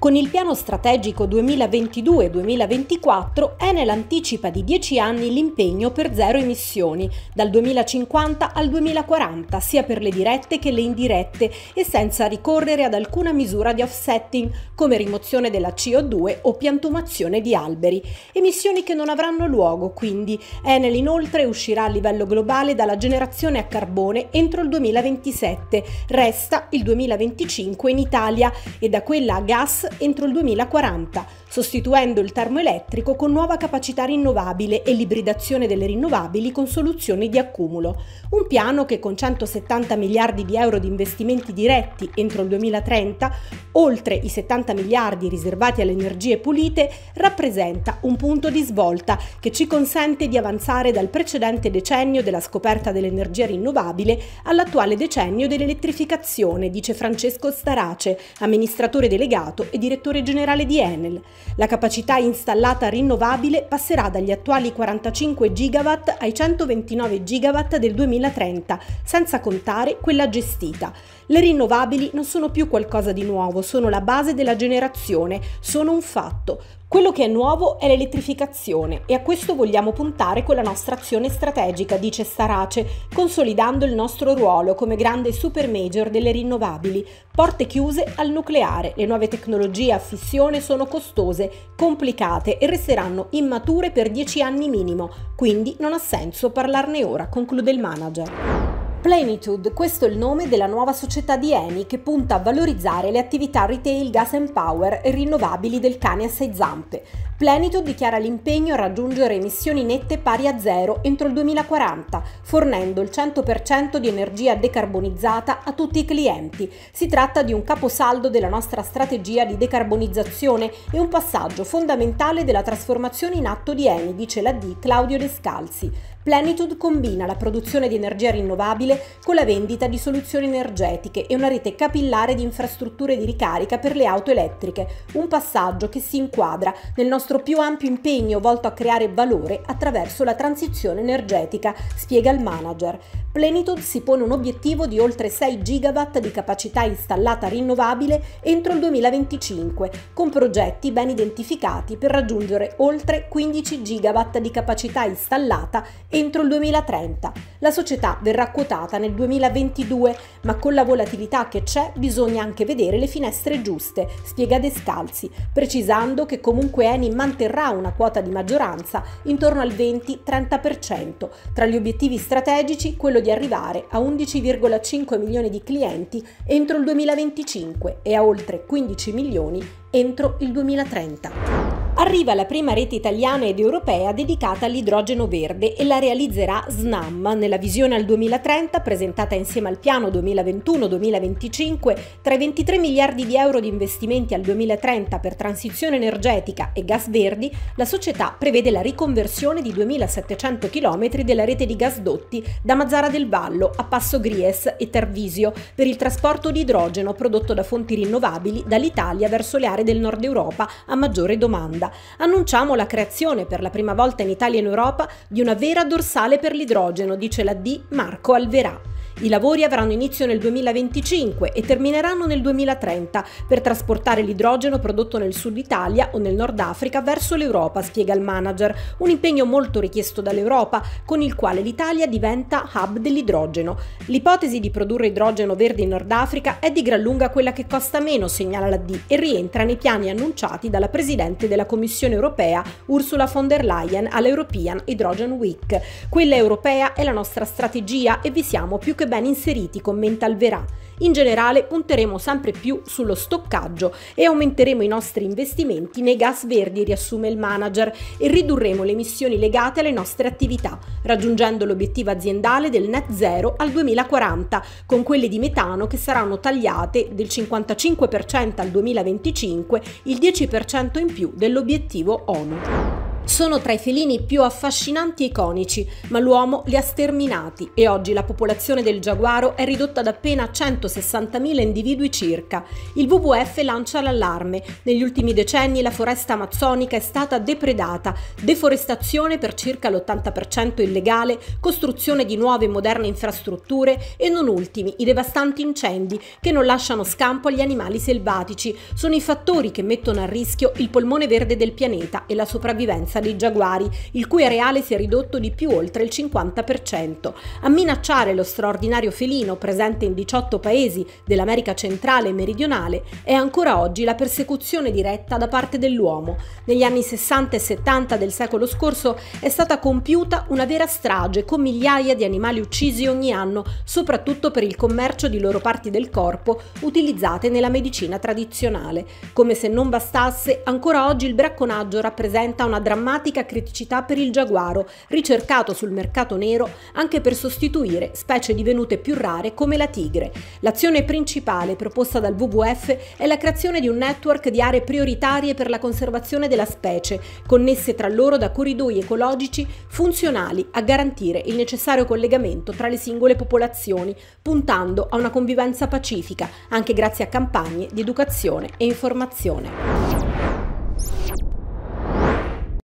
Con il piano strategico 2022-2024 Enel anticipa di 10 anni l'impegno per zero emissioni, dal 2050 al 2040, sia per le dirette che le indirette, e senza ricorrere ad alcuna misura di offsetting, come rimozione della CO2 o piantumazione di alberi. Emissioni che non avranno luogo, quindi. Enel inoltre uscirà a livello globale dalla generazione a carbone entro il 2027, resta il 2025 in Italia e da quella a gas entro il 2040 sostituendo il termoelettrico con nuova capacità rinnovabile e l'ibridazione delle rinnovabili con soluzioni di accumulo. Un piano che con 170 miliardi di euro di investimenti diretti entro il 2030, oltre i 70 miliardi riservati alle energie pulite, rappresenta un punto di svolta che ci consente di avanzare dal precedente decennio della scoperta dell'energia rinnovabile all'attuale decennio dell'elettrificazione, dice Francesco Starace, amministratore delegato e direttore generale di Enel. La capacità installata rinnovabile passerà dagli attuali 45 GW ai 129 GW del 2030, senza contare quella gestita. Le rinnovabili non sono più qualcosa di nuovo, sono la base della generazione, sono un fatto. Quello che è nuovo è l'elettrificazione e a questo vogliamo puntare con la nostra azione strategica, dice Starace, consolidando il nostro ruolo come grande super major delle rinnovabili. Porte chiuse al nucleare, le nuove tecnologie a fissione sono costose, complicate e resteranno immature per 10 anni minimo, quindi non ha senso parlarne ora, conclude il manager. Plenitude, questo è il nome della nuova società di Eni che punta a valorizzare le attività retail gas and power e rinnovabili del cane a sei zampe, Plenitude dichiara l'impegno a raggiungere emissioni nette pari a zero entro il 2040, fornendo il 100% di energia decarbonizzata a tutti i clienti. Si tratta di un caposaldo della nostra strategia di decarbonizzazione e un passaggio fondamentale della trasformazione in atto di Eni, dice la D Claudio Descalzi. Plenitude combina la produzione di energia rinnovabile con la vendita di soluzioni energetiche e una rete capillare di infrastrutture di ricarica per le auto elettriche, un passaggio che si inquadra nel nostro nostro più ampio impegno volto a creare valore attraverso la transizione energetica, spiega il manager. Plenitude si pone un obiettivo di oltre 6 gigawatt di capacità installata rinnovabile entro il 2025, con progetti ben identificati per raggiungere oltre 15 gigawatt di capacità installata entro il 2030. La società verrà quotata nel 2022, ma con la volatilità che c'è bisogna anche vedere le finestre giuste, spiega Descalzi, precisando che comunque Eni manterrà una quota di maggioranza intorno al 20-30%, tra gli obiettivi strategici quello di arrivare a 11,5 milioni di clienti entro il 2025 e a oltre 15 milioni entro il 2030. Arriva la prima rete italiana ed europea dedicata all'idrogeno verde e la realizzerà SNAM nella visione al 2030 presentata insieme al piano 2021-2025 tra i 23 miliardi di euro di investimenti al 2030 per transizione energetica e gas verdi, la società prevede la riconversione di 2700 km della rete di gasdotti da Mazzara del Vallo a Passo Gries e Tervisio per il trasporto di idrogeno prodotto da fonti rinnovabili dall'Italia verso le aree del nord Europa a maggiore domanda annunciamo la creazione per la prima volta in Italia e in Europa di una vera dorsale per l'idrogeno, dice la D Marco Alverà. I lavori avranno inizio nel 2025 e termineranno nel 2030 per trasportare l'idrogeno prodotto nel sud Italia o nel nord Africa verso l'Europa, spiega il manager, un impegno molto richiesto dall'Europa con il quale l'Italia diventa hub dell'idrogeno. L'ipotesi di produrre idrogeno verde in Nord Africa è di gran lunga quella che costa meno, segnala la D, e rientra nei piani annunciati dalla Presidente della Commissione europea Ursula von der Leyen all'European Hydrogen Week. Quella europea è la nostra strategia e vi siamo più look ben inseriti con menta verà. In generale punteremo sempre più sullo stoccaggio e aumenteremo i nostri investimenti nei gas verdi, riassume il manager, e ridurremo le emissioni legate alle nostre attività, raggiungendo l'obiettivo aziendale del net zero al 2040, con quelle di metano che saranno tagliate del 55% al 2025, il 10% in più dell'obiettivo ONU. Sono tra i felini più affascinanti e iconici, ma l'uomo li ha sterminati e oggi la popolazione del giaguaro è ridotta ad appena 160.000 individui circa. Il WWF lancia l'allarme. Negli ultimi decenni la foresta amazzonica è stata depredata, deforestazione per circa l'80% illegale, costruzione di nuove e moderne infrastrutture e non ultimi i devastanti incendi che non lasciano scampo agli animali selvatici. Sono i fattori che mettono a rischio il polmone verde del pianeta e la sopravvivenza presenza dei giaguari, il cui areale si è ridotto di più oltre il 50%. A minacciare lo straordinario felino presente in 18 paesi dell'America centrale e meridionale è ancora oggi la persecuzione diretta da parte dell'uomo. Negli anni 60 e 70 del secolo scorso è stata compiuta una vera strage con migliaia di animali uccisi ogni anno, soprattutto per il commercio di loro parti del corpo utilizzate nella medicina tradizionale. Come se non bastasse, ancora oggi il bracconaggio rappresenta una drammatica drammatica criticità per il giaguaro, ricercato sul mercato nero anche per sostituire specie divenute più rare come la tigre. L'azione principale proposta dal WWF è la creazione di un network di aree prioritarie per la conservazione della specie, connesse tra loro da corridoi ecologici funzionali a garantire il necessario collegamento tra le singole popolazioni, puntando a una convivenza pacifica, anche grazie a campagne di educazione e informazione.